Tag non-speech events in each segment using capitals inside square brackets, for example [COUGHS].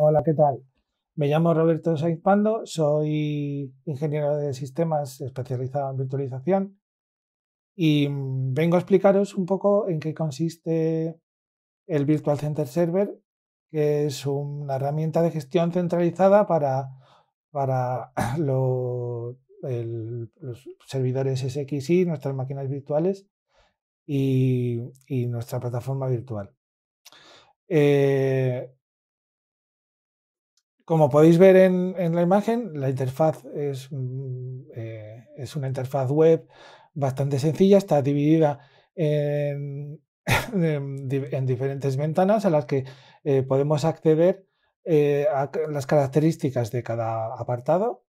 Hola, ¿qué tal? Me llamo Roberto Sainz Pando, soy ingeniero de sistemas especializado en virtualización y mm, vengo a explicaros un poco en qué consiste el Virtual Center Server, que es una herramienta de gestión centralizada para, para [CLEARS THROAT] los servidores SXI, nuestras máquinas virtuales y, nuestra plataforma virtual. Eh, como podéis ver en, la imagen, la interfaz mm, eh, es, una interfaz web bastante sencilla, está dividida en, [LAUGHS] diferentes ventanas a las que eh, podemos acceder eh, a las características de cada apartado,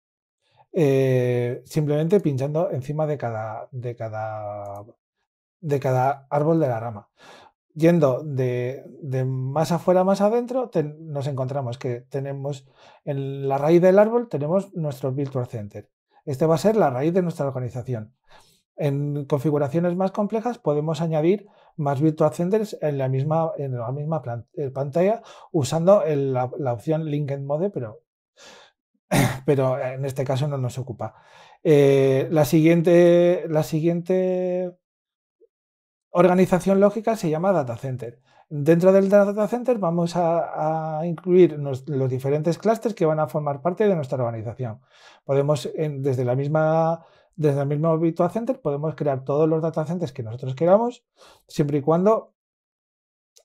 simplemente pinchando encima de cada árbol de la rama yendo de, más afuera más adentro, nos encontramos que tenemos en la raíz del árbol tenemos nuestro Virtual Center. Este va a ser la raíz de nuestra organización. En configuraciones más complejas podemos añadir más Virtual Centers en la misma, en la misma eh, pantalla usando la, opción Linked Mode, pero, [COUGHS] pero en este caso no nos ocupa. Eh, la siguiente, la siguiente organización lógica se llama data center. Dentro del data center vamos a, incluir los diferentes clústeres que van a formar parte de nuestra organización. Podemos, desde la misma desde el mismo virtual Center podemos crear todos los data centers que nosotros queramos, siempre y cuando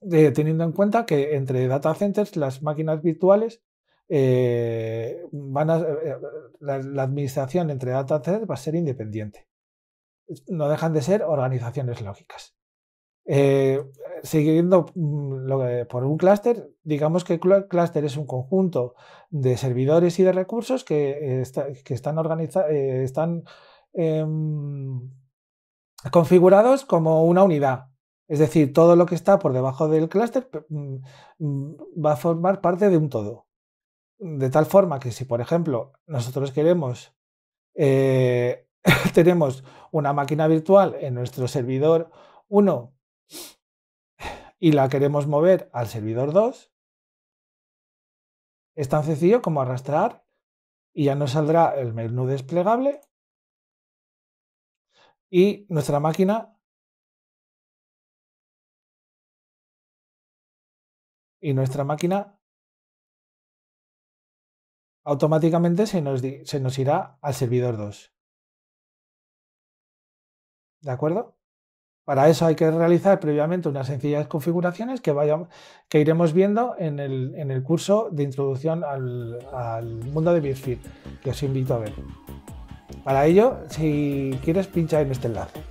eh, teniendo en cuenta que entre data centers las máquinas virtuales eh, van eh, la, la, administración entre data centers va a ser independiente. No dejan de ser organizaciones lógicas. Eh, siguiendo mm, por un clúster, digamos que clúster es un conjunto de servidores y de recursos que, eh, están, eh, están em, configurados como una unidad. Es decir, todo lo que está por debajo del clúster mm, mm, va a formar parte de un todo. De tal forma que si, por ejemplo, nosotros queremos, [LAUGHS] tenemos una máquina virtual en nuestro servidor 1 y la queremos mover al servidor 2, es tan sencillo como arrastrar y ya nos saldrá el menú desplegable y nuestra máquina y nuestra máquina automáticamente se nos, se nos irá al servidor 2. ¿De acuerdo? Para eso hay que realizar previamente unas sencillas configuraciones que, que iremos viendo en el, curso de introducción al, mundo de Bitfit, que os invito a ver. Para ello, si quieres, pincha en este enlace.